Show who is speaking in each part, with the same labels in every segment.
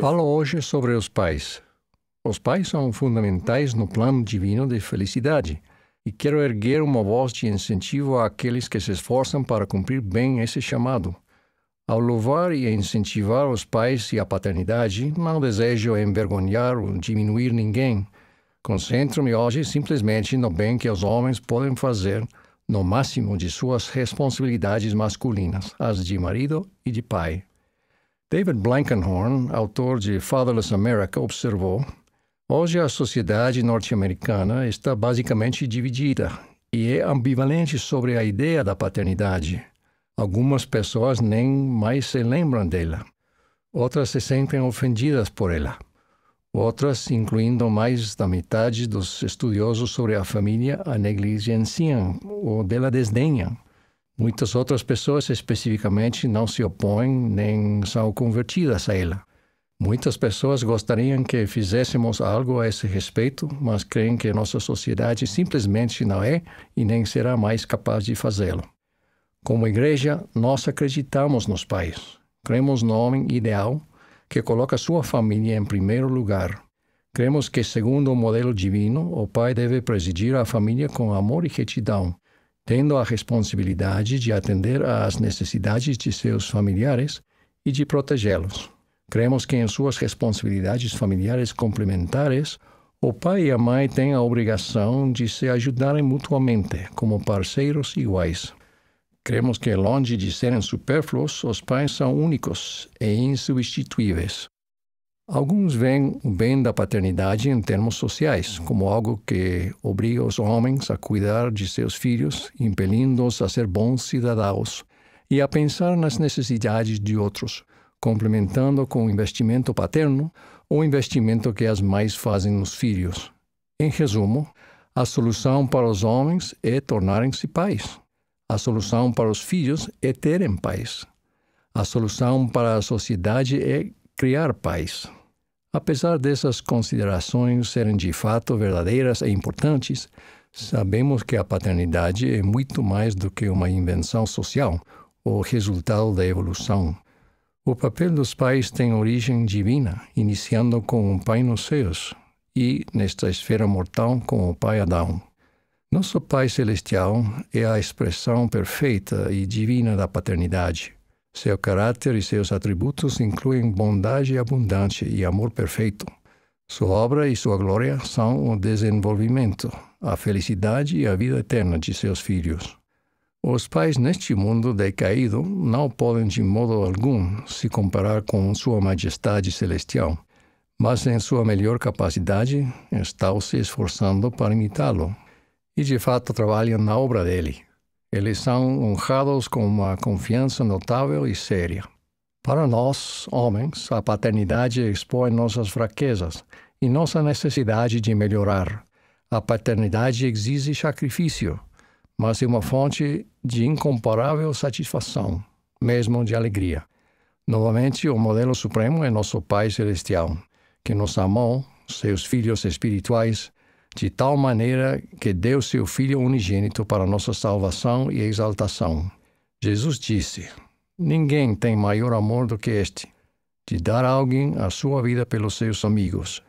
Speaker 1: Falo hoje sobre os pais. Os pais são fundamentais no plano divino de felicidade e quero erguer uma voz de incentivo àqueles que se esforçam para cumprir bem esse chamado. Ao louvar e incentivar os pais e a paternidade, não desejo envergonhar ou diminuir ninguém. Concentro-me hoje simplesmente no bem que os homens podem fazer no máximo de suas responsabilidades masculinas, as de marido e de pai. David Blankenhorn, autor de Fatherless America, observou: Hoje a sociedade norte-americana está basicamente dividida e é ambivalente sobre a ideia da paternidade. Algumas pessoas nem mais se lembram dela. Outras se sentem ofendidas por ela. Outras, incluindo mais da metade dos estudiosos sobre a família, a negligenciam ou dela desdenham. Muitas outras pessoas especificamente não se opõem nem são convertidas a ela. Muitas pessoas gostariam que fizéssemos algo a esse respeito, mas creem que nossa sociedade simplesmente não é e nem será mais capaz de fazê-lo. Como igreja, nós acreditamos nos pais. Cremos no homem ideal que coloca sua família em primeiro lugar. Cremos que, segundo o modelo divino, o pai deve presidir a família com amor e retidão, tendo a responsabilidade de atender às necessidades de seus familiares e de protegê-los. Cremos que em suas responsabilidades familiares complementares, o pai e a mãe têm a obrigação de se ajudarem mutuamente como parceiros iguais. Cremos que, longe de serem supérfluos, os pais são únicos e insubstituíveis. Alguns veem o bem da paternidade em termos sociais, como algo que obriga os homens a cuidar de seus filhos, impelindo-os a ser bons cidadãos e a pensar nas necessidades de outros, complementando com o investimento paterno o investimento que as mães fazem nos filhos. Em resumo, a solução para os homens é tornarem-se pais. A solução para os filhos é terem pais. A solução para a sociedade é criar paz. Apesar dessas considerações serem de fato verdadeiras e importantes, sabemos que a paternidade é muito mais do que uma invenção social, ou resultado da evolução. O papel dos pais tem origem divina, iniciando com um pai nos céus e, nesta esfera mortal, com o pai Adão. Nosso Pai Celestial é a expressão perfeita e divina da paternidade. Seu caráter e seus atributos incluem bondade abundante e amor perfeito. Sua obra e sua glória são o desenvolvimento, a felicidade e a vida eterna de seus filhos. Os pais neste mundo decaído não podem de modo algum se comparar com Sua Majestade Celestial, mas em sua melhor capacidade estão se esforçando para imitá-lo e de fato trabalham na obra dele, eles são honrados com uma confiança notável e séria. Para nós, homens, a paternidade expõe nossas fraquezas e nossa necessidade de melhorar. A paternidade exige sacrifício, mas é uma fonte de incomparável satisfação, mesmo de alegria. Novamente, o modelo supremo é nosso Pai Celestial, que nos amou, seus filhos espirituais, de tal maneira que deu seu Filho unigênito para nossa salvação e exaltação. Jesus disse: Ninguém tem maior amor do que este, de dar a alguém a sua vida pelos seus amigos.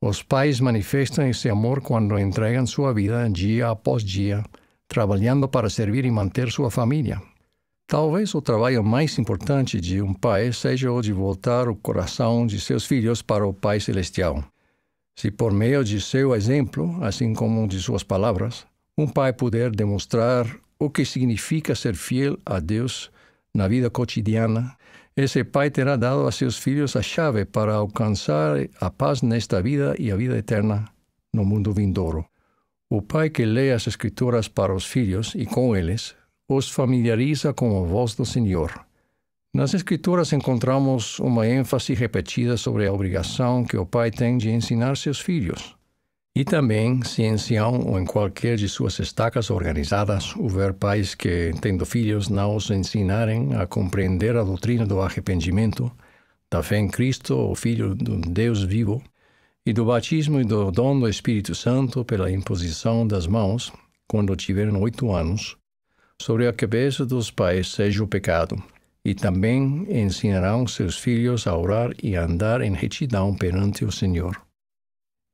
Speaker 1: Os pais manifestam esse amor quando entregam sua vida dia após dia, trabalhando para servir e manter sua família. Talvez o trabalho mais importante de um pai seja o de voltar o coração de seus filhos para o Pai Celestial. Se por meio de seu exemplo, assim como de suas palavras, um pai puder demonstrar o que significa ser fiel a Deus na vida cotidiana, esse pai terá dado a seus filhos a chave para alcançar a paz nesta vida e a vida eterna no mundo vindouro. O pai que lê as Escrituras para os filhos e com eles os familiariza com a voz do Senhor nas Escrituras encontramos uma ênfase repetida sobre a obrigação que o pai tem de ensinar seus filhos. E também, se em Sião ou em qualquer de suas estacas organizadas houver pais que, tendo filhos, não os ensinarem a compreender a doutrina do arrependimento, da fé em Cristo, o Filho do Deus vivo, e do batismo e do dom do Espírito Santo pela imposição das mãos, quando tiverem oito anos, sobre a cabeça dos pais seja o pecado, e também ensinarão seus filhos a orar e a andar em retidão perante o Senhor.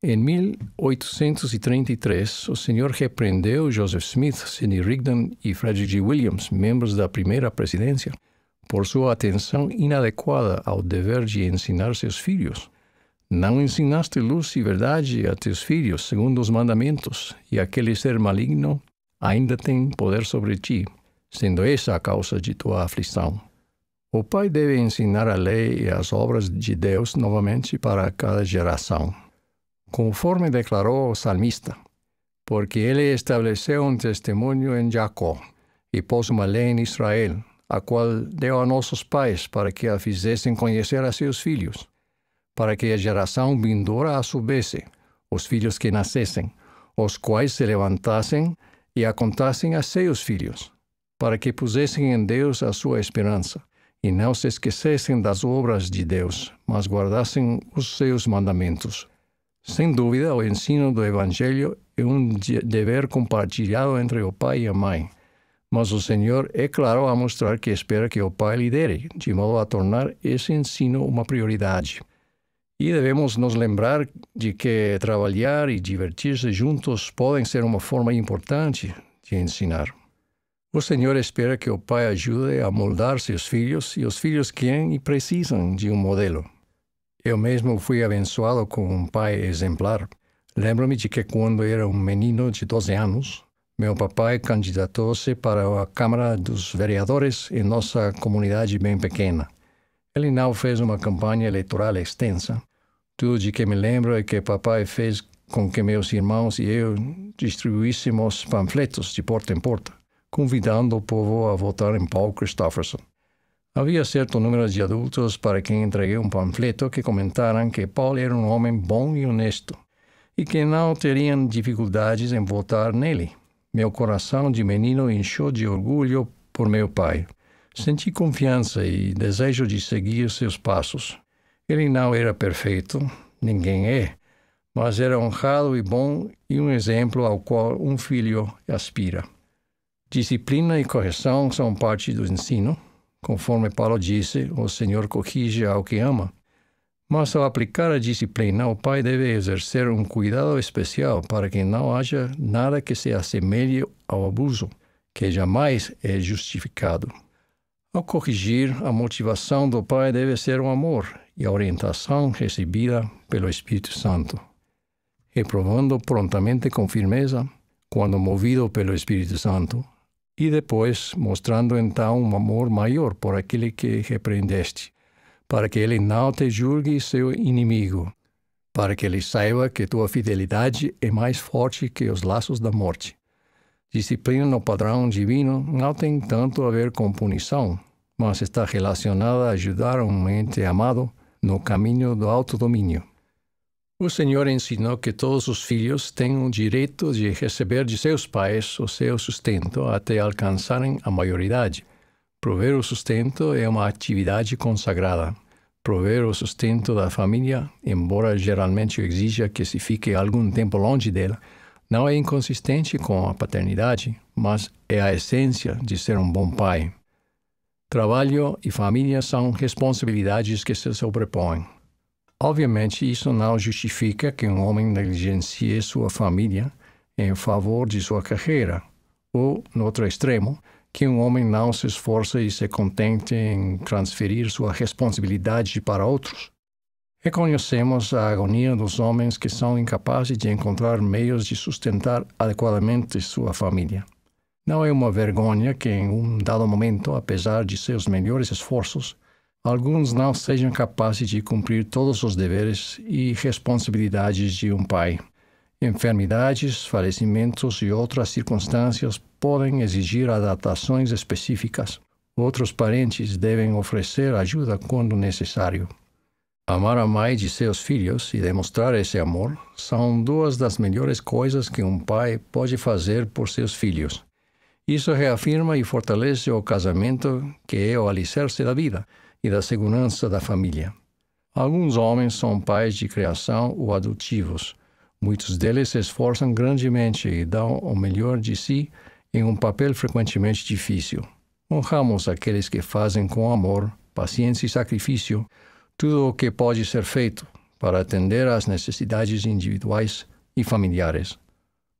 Speaker 1: Em 1833, o Senhor repreendeu Joseph Smith, Sidney Rigdon e Frederick G. Williams, membros da primeira presidência, por sua atenção inadequada ao dever de ensinar seus filhos. Não ensinaste luz e verdade a teus filhos, segundo os mandamentos, e aquele ser maligno ainda tem poder sobre ti, sendo essa a causa de tua aflição. O pai deve ensinar a lei e as obras de Deus novamente para cada geração, conforme declarou o salmista, porque ele estabeleceu um testemunho em Jacó e pôs uma lei em Israel, a qual deu a nossos pais para que a fizessem conhecer a seus filhos, para que a geração vindoura a subesse, os filhos que nascessem, os quais se levantassem e a contassem a seus filhos, para que pusessem em Deus a sua esperança e não se esquecessem das obras de Deus, mas guardassem os seus mandamentos. Sem dúvida, o ensino do Evangelho é um dever compartilhado entre o pai e a mãe. Mas o Senhor é claro a mostrar que espera que o pai lidere, de modo a tornar esse ensino uma prioridade. E devemos nos lembrar de que trabalhar e divertir-se juntos podem ser uma forma importante de ensinar. O Senhor espera que o pai ajude a moldar seus filhos e os filhos querem e precisam de um modelo. Eu mesmo fui abençoado com um pai exemplar. Lembro-me de que quando era um menino de 12 anos, meu papai candidatou-se para a Câmara dos Vereadores em nossa comunidade bem pequena. Ele não fez uma campanha eleitoral extensa. Tudo de que me lembro é que papai fez com que meus irmãos e eu distribuíssemos panfletos de porta em porta convidando o povo a votar em Paul Christofferson. Havia certo número de adultos para quem entreguei um panfleto que comentaram que Paul era um homem bom e honesto e que não teriam dificuldades em votar nele. Meu coração de menino encheu de orgulho por meu pai. Senti confiança e desejo de seguir seus passos. Ele não era perfeito, ninguém é, mas era honrado e bom e um exemplo ao qual um filho aspira. Disciplina e correção são parte do ensino. Conforme Paulo disse, o Senhor corrige ao que ama. Mas ao aplicar a disciplina, o pai deve exercer um cuidado especial para que não haja nada que se assemelhe ao abuso, que jamais é justificado. Ao corrigir, a motivação do pai deve ser o amor e a orientação recebida pelo Espírito Santo. Reprovando prontamente com firmeza, quando movido pelo Espírito Santo, e depois mostrando então um amor maior por aquele que repreendeste, para que ele não te julgue seu inimigo, para que ele saiba que tua fidelidade é mais forte que os laços da morte. Disciplina no padrão divino não tem tanto a ver com punição, mas está relacionada a ajudar um ente amado no caminho do autodomínio. O Senhor ensinou que todos os filhos têm o direito de receber de seus pais o seu sustento até alcançarem a maioridade. Prover o sustento é uma atividade consagrada. Prover o sustento da família, embora geralmente exija que se fique algum tempo longe dela, não é inconsistente com a paternidade, mas é a essência de ser um bom pai. Trabalho e família são responsabilidades que se sobrepõem. Obviamente, isso não justifica que um homem negligencie sua família em favor de sua carreira, ou, no outro extremo, que um homem não se esforce e se contente em transferir sua responsabilidade para outros. Reconhecemos a agonia dos homens que são incapazes de encontrar meios de sustentar adequadamente sua família. Não é uma vergonha que, em um dado momento, apesar de seus melhores esforços, alguns não sejam capazes de cumprir todos os deveres e responsabilidades de um pai. Enfermidades, falecimentos e outras circunstâncias podem exigir adaptações específicas. Outros parentes devem oferecer ajuda quando necessário. Amar a mãe de seus filhos e demonstrar esse amor são duas das melhores coisas que um pai pode fazer por seus filhos. Isso reafirma e fortalece o casamento, que é o alicerce da vida e da segurança da família. Alguns homens são pais de criação ou adotivos. Muitos deles se esforçam grandemente e dão o melhor de si em um papel frequentemente difícil. Honramos aqueles que fazem com amor, paciência e sacrifício tudo o que pode ser feito para atender às necessidades individuais e familiares.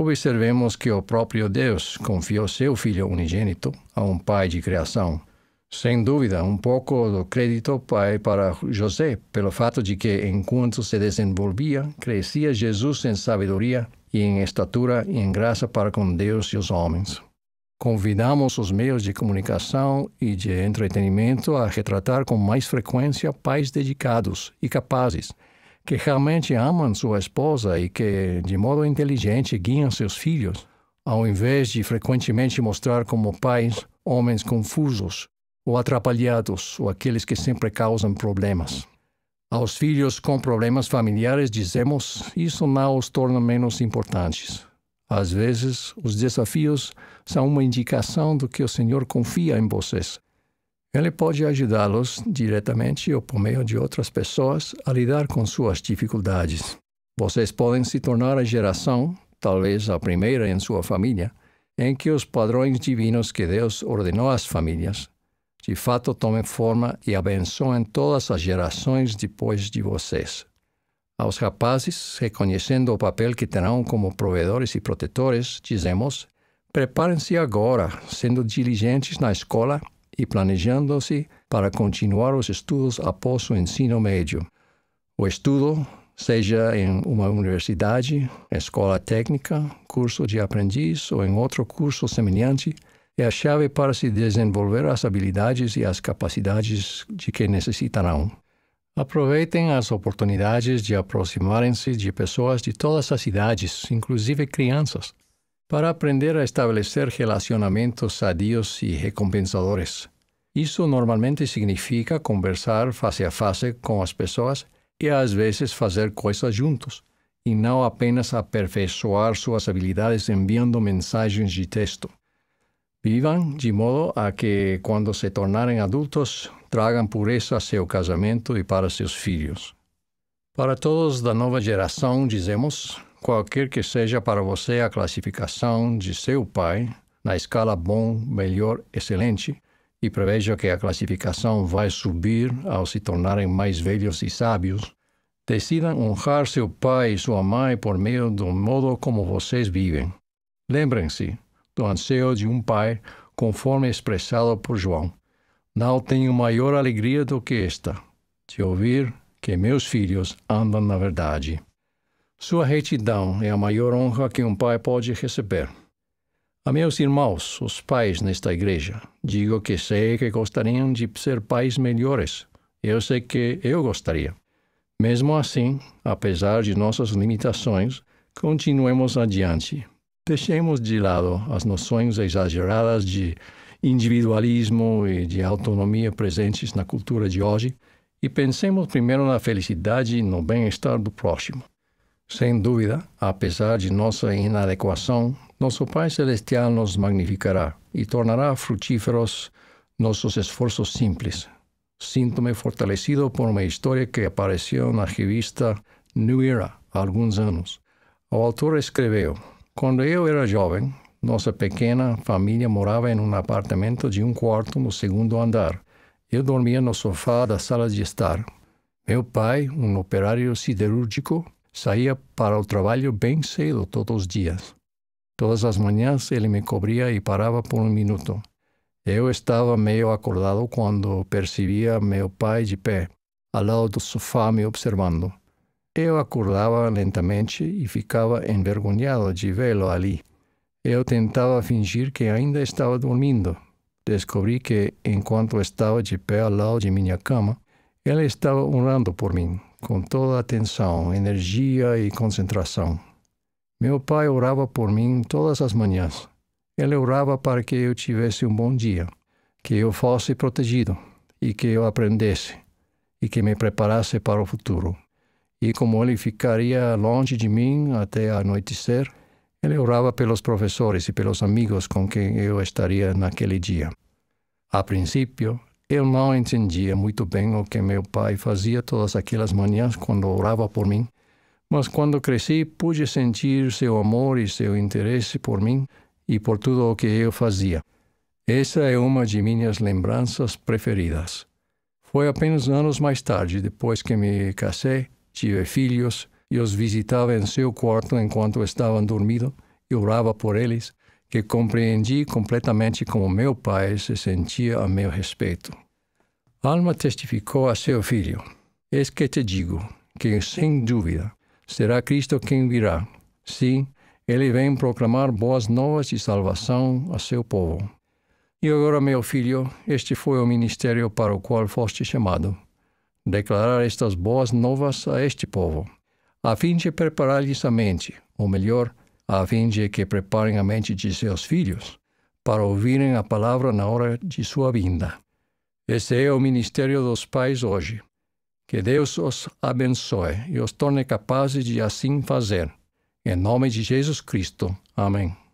Speaker 1: Observemos que o próprio Deus confiou seu Filho unigênito a um Pai de criação sem dúvida, um pouco do crédito pai para José, pelo fato de que, enquanto se desenvolvia, crescia Jesus em sabedoria e em estatura e em graça para com Deus e os homens. Convidamos os meios de comunicação e de entretenimento a retratar com mais frequência pais dedicados e capazes, que realmente amam sua esposa e que, de modo inteligente, guiam seus filhos, ao invés de frequentemente mostrar como pais homens confusos, ou atrapalhados, ou aqueles que sempre causam problemas. Aos filhos com problemas familiares dizemos isso não os torna menos importantes. Às vezes, os desafios são uma indicação do que o Senhor confia em vocês. Ele pode ajudá-los diretamente ou por meio de outras pessoas a lidar com suas dificuldades. Vocês podem se tornar a geração, talvez a primeira em sua família, em que os padrões divinos que Deus ordenou às famílias de fato tomem forma e abençoem todas as gerações depois de vocês. Aos rapazes, reconhecendo o papel que terão como provedores e protetores, dizemos: preparem-se agora, sendo diligentes na escola e planejando-se para continuar os estudos após o ensino médio. O estudo, seja em uma universidade, escola técnica, curso de aprendiz ou em outro curso semelhante, é a chave para se desenvolver as habilidades e as capacidades de que necessitarão. Aproveitem as oportunidades de aproximarem-se de pessoas de todas as idades, inclusive crianças, para aprender a estabelecer relacionamentos sadios e recompensadores. Isso normalmente significa conversar face a face com as pessoas e às vezes fazer coisas juntos, e não apenas aperfeiçoar suas habilidades enviando mensagens de texto. Vivan de modo a que, quando se tornarem adultos, tragam pureza a seu casamento e para seus filhos. Para todos da nova geração, dizemos, qualquer que seja para você a classificação de seu pai, na escala bom, melhor, excelente, e preveja que a classificação vai subir ao se tornarem mais velhos e sábios, decidam honrar seu pai e sua mãe por meio do modo como vocês vivem. Lembrem-se, do anseio de um pai, conforme expressado por João. Não tenho maior alegria do que esta, de ouvir que meus filhos andam na verdade. Sua retidão é a maior honra que um pai pode receber. A meus irmãos, os pais nesta igreja, digo que sei que gostariam de ser pais melhores. Eu sei que eu gostaria. Mesmo assim, apesar de nossas limitações, continuemos adiante, Deixemos de lado as noções exageradas de individualismo e de autonomia presentes na cultura de hoje e pensemos primeiro na felicidade e no bem-estar do próximo. Sem dúvida, apesar de nossa inadequação, nosso Pai Celestial nos magnificará e tornará frutíferos nossos esforços simples. Sinto-me fortalecido por uma história que apareceu na revista New Era há alguns anos. O autor escreveu: quando eu era jovem, nossa pequena família morava em um apartamento de um quarto no segundo andar. Eu dormia no sofá da sala de estar. Meu pai, um operário siderúrgico, saía para o trabalho bem cedo todos os dias. Todas as manhãs ele me cobria e parava por um minuto. Eu estava meio acordado quando percebia meu pai de pé, ao lado do sofá me observando. Eu acordava lentamente e ficava envergonhado de vê-lo ali. Eu tentava fingir que ainda estava dormindo. Descobri que, enquanto estava de pé ao lado de minha cama, ele estava orando por mim, com toda a atenção, energia e concentração. Meu pai orava por mim todas as manhãs. Ele orava para que eu tivesse um bom dia, que eu fosse protegido e que eu aprendesse e que me preparasse para o futuro. E como ele ficaria longe de mim até anoitecer, ele orava pelos professores e pelos amigos com quem eu estaria naquele dia. A princípio, eu não entendia muito bem o que meu pai fazia todas aquelas manhãs quando orava por mim, mas quando cresci pude sentir seu amor e seu interesse por mim e por tudo o que eu fazia. Essa é uma de minhas lembranças preferidas. Foi apenas anos mais tarde, depois que me casei, tive filhos e os visitava em seu quarto enquanto estavam dormindo e orava por eles, que compreendi completamente como meu pai se sentia a meu respeito. Alma testificou a seu filho: Eis que te digo, que sem dúvida será Cristo quem virá. Sim, ele vem proclamar boas novas e salvação a seu povo. E agora, meu filho, este foi o ministério para o qual foste chamado declarar estas boas novas a este povo, a fim de preparar-lhes a mente, ou melhor, a fim de que preparem a mente de seus filhos, para ouvirem a palavra na hora de sua vinda. Este é o ministério dos pais hoje. Que Deus os abençoe e os torne capazes de assim fazer. Em nome de Jesus Cristo. Amém.